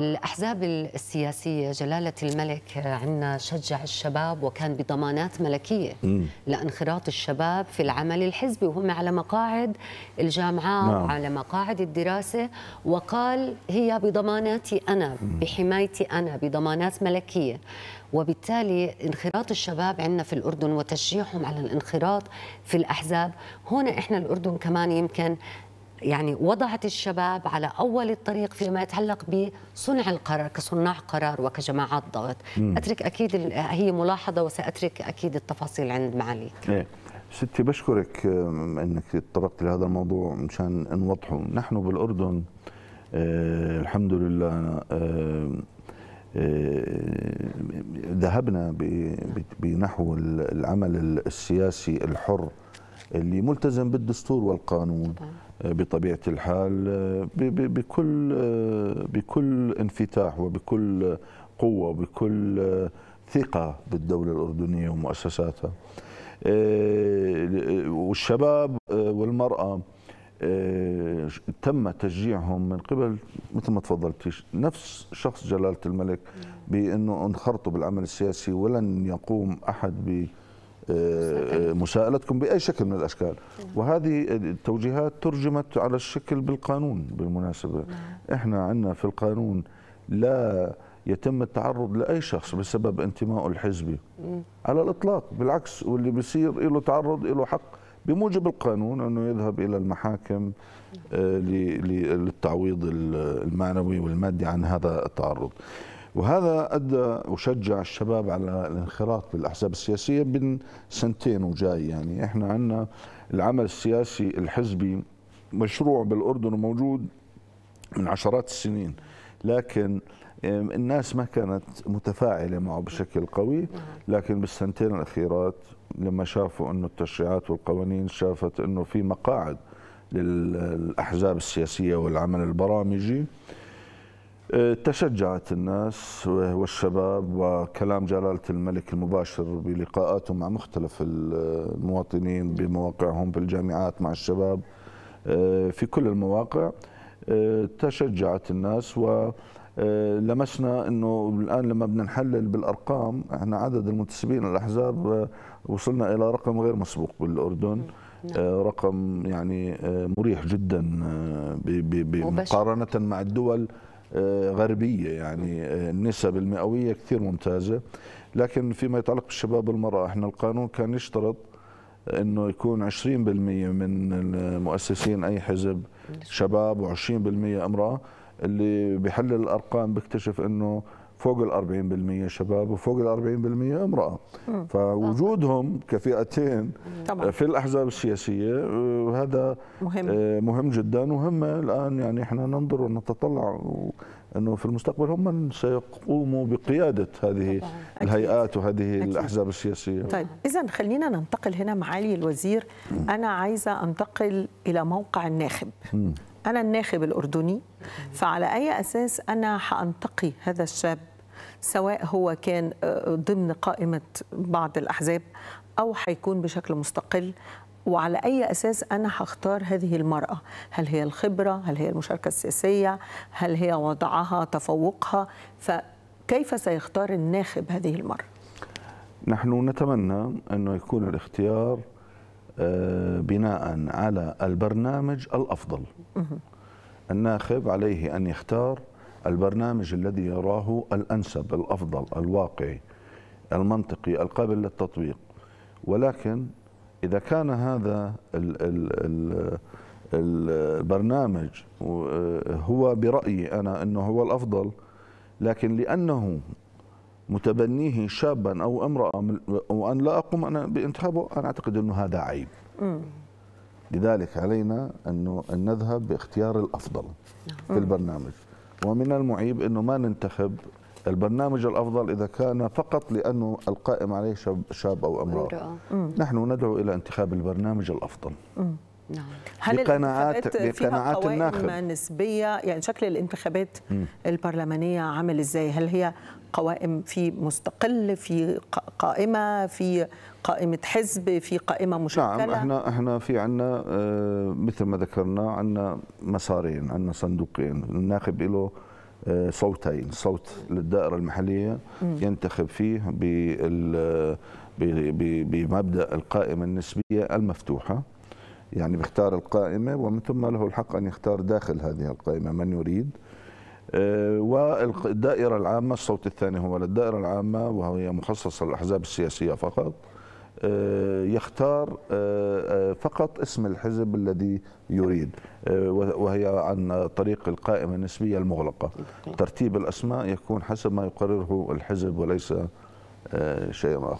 الأحزاب السياسية جلالة الملك عندنا شجع الشباب وكان بضمانات ملكية لانخراط الشباب في العمل الحزبي وهم على مقاعد الجامعات نعم. وعلى مقاعد الدراسة وقال هي بضماناتي أنا بحمايتي أنا بضمانات ملكية وبالتالي انخراط الشباب عندنا في الأردن وتشجيعهم على الانخراط في الأحزاب هنا إحنا الأردن كمان يمكن يعني وضعت الشباب على أول الطريق فيما يتعلق بصنع القرار كصناع قرار وكجماعات ضغط مم. أترك أكيد هي ملاحظة وسأترك أكيد التفاصيل عند معاليك إيه. ستي بشكرك أنك تطرقت لهذا الموضوع مشان نوضحه نحن بالأردن آه الحمد لله آه, آه، ذهبنا بنحو العمل السياسي الحر اللي ملتزم بالدستور والقانون طيب. آه، بطبيعه الحال آه، بكل آه، بكل انفتاح وبكل قوه وبكل ثقه بالدوله الاردنيه ومؤسساتها. والشباب والمراه تم تشجيعهم من قبل مثل ما تفضلتي نفس شخص جلاله الملك نعم. بانه انخرطوا بالعمل السياسي ولن يقوم احد ب آه، مساءلتكم باي شكل من الاشكال نعم. وهذه التوجيهات ترجمت على الشكل بالقانون بالمناسبه نعم. احنا عندنا في القانون لا يتم التعرض لاي شخص بسبب انتمائه الحزبي على الاطلاق بالعكس واللي بيصير له تعرض له حق بموجب القانون انه يذهب الى المحاكم نعم. آه، للتعويض المعنوي والمادي عن هذا التعرض وهذا أدى وشجع الشباب على الانخراط بالأحزاب السياسية بين سنتين وجاي يعني إحنا عندنا العمل السياسي الحزبي مشروع بالأردن وموجود من عشرات السنين لكن الناس ما كانت متفاعلة معه بشكل قوي لكن بالسنتين الأخيرات لما شافوا أنه التشريعات والقوانين شافت أنه في مقاعد للأحزاب السياسية والعمل البرامجي أه، تشجعت الناس والشباب وكلام جلالة الملك المباشر بلقاءاته مع مختلف المواطنين بمواقعهم في الجامعات مع الشباب أه، في كل المواقع أه، تشجعت الناس ولمسنا انه الان لما بدنا نحلل بالارقام احنا عدد المنتسبين الاحزاب وصلنا الى رقم غير مسبوق بالاردن نعم. رقم يعني مريح جدا مقارنه مع الدول آه، غربية يعني آه، النسب المئوية كثير ممتازة لكن فيما يتعلق بالشباب والمرأة احنا القانون كان يشترط انه يكون 20% من مؤسسين اي حزب شباب و20% امراه اللي بحلل الارقام بيكتشف انه فوق ال 40% شباب وفوق ال 40% امراه مم. فوجودهم كفئتين طبعا. في الاحزاب السياسيه هذا مهم آه، مهم جدا وهم الان يعني احنا ننظر ونتطلع انه في المستقبل هم من سيقوموا بقياده هذه طبعا. الهيئات وهذه أكيد. الاحزاب السياسيه طيب اذا خلينا ننتقل هنا معالي الوزير مم. انا عايزه انتقل الى موقع الناخب مم. أنا الناخب الأردني فعلى أي أساس أنا حأنتقي هذا الشاب سواء هو كان آه، ضمن قائمة بعض الأحزاب أو حيكون بشكل مستقل وعلى أي أساس أنا هختار هذه المرأة هل هي الخبرة هل هي المشاركة السياسية هل هي وضعها تفوقها فكيف سيختار الناخب هذه المرأة نحن نتمنى أنه يكون الاختيار آه، بناء على البرنامج الافضل. الناخب عليه ان يختار البرنامج الذي يراه الانسب، الافضل، الواقعي، المنطقي، القابل للتطبيق. ولكن اذا كان هذا البرنامج آه، هو برايي انا انه هو الافضل لكن لانه متبنيه شابا أو امرأة وأن لا أقوم أنا بانتخابه أنا أعتقد أنه هذا عيب لذلك علينا أنه أن نذهب باختيار الأفضل نعم. في البرنامج ومن المعيب أنه ما ننتخب البرنامج الأفضل إذا كان فقط لأنه القائم عليه شاب, أو امرأة نحن ندعو إلى انتخاب البرنامج الأفضل نعم هل بقناعات بقناعات الناخب نسبيه يعني شكل الانتخابات م. البرلمانيه عامل ازاي هل هي قوائم في مستقل في قائمه في قائمه حزب في قائمه مشكله نعم احنا احنا في عندنا آه، مثل ما ذكرنا عندنا مسارين عندنا صندوقين الناخب له آه، صوتين صوت للدائره المحليه ينتخب فيه آه، بمبدا القائمه النسبيه المفتوحه يعني بيختار القائمة ومن ثم له الحق أن يختار داخل هذه القائمة من يريد آه، والدائرة العامة الصوت الثاني هو للدائرة العامة وهي مخصصة للأحزاب السياسية فقط آه، يختار آه، فقط اسم الحزب الذي يريد وهي عن طريق القائمة النسبية المغلقة ترتيب الأسماء يكون حسب ما يقرره الحزب وليس شيء آخر